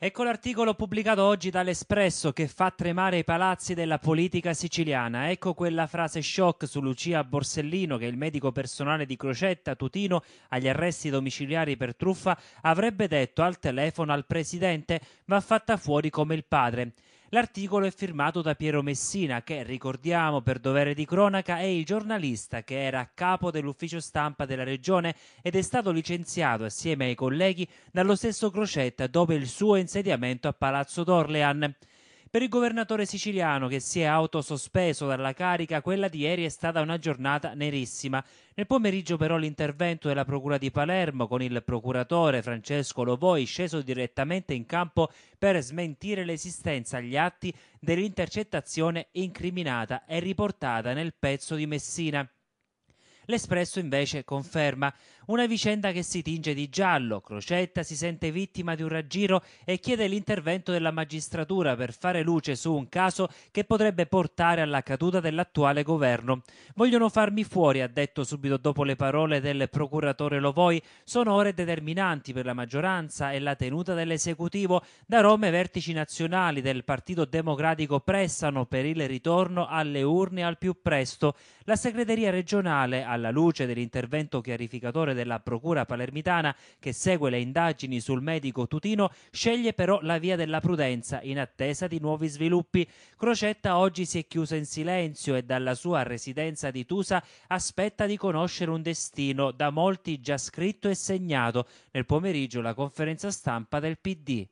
Ecco l'articolo pubblicato oggi dall'Espresso che fa tremare i palazzi della politica siciliana. Ecco quella frase shock su Lucia Borsellino che il medico personale di Crocetta Tutino agli arresti domiciliari per truffa avrebbe detto al telefono al presidente va fatta fuori come il padre. L'articolo è firmato da Piero Messina, che ricordiamo per dovere di cronaca è il giornalista che era a capo dell'ufficio stampa della regione ed è stato licenziato assieme ai colleghi dallo stesso Crocetta dopo il suo insediamento a Palazzo d'Orlean. Per il governatore siciliano, che si è autosospeso dalla carica, quella di ieri è stata una giornata nerissima. Nel pomeriggio però l'intervento della Procura di Palermo, con il procuratore Francesco Lovoi sceso direttamente in campo per smentire l'esistenza agli atti dell'intercettazione incriminata e riportata nel pezzo di Messina. L'Espresso invece conferma una vicenda che si tinge di giallo. Crocetta si sente vittima di un raggiro e chiede l'intervento della magistratura per fare luce su un caso che potrebbe portare alla caduta dell'attuale governo. Vogliono farmi fuori, ha detto subito dopo le parole del procuratore Lovoi, sono ore determinanti per la maggioranza e la tenuta dell'esecutivo. Da Roma i vertici nazionali del Partito Democratico pressano per il ritorno alle urne al più presto. La segreteria regionale ha alla luce dell'intervento chiarificatore della Procura palermitana che segue le indagini sul medico tutino, sceglie però la via della prudenza in attesa di nuovi sviluppi. Crocetta oggi si è chiusa in silenzio e dalla sua residenza di Tusa aspetta di conoscere un destino da molti già scritto e segnato. Nel pomeriggio la conferenza stampa del PD.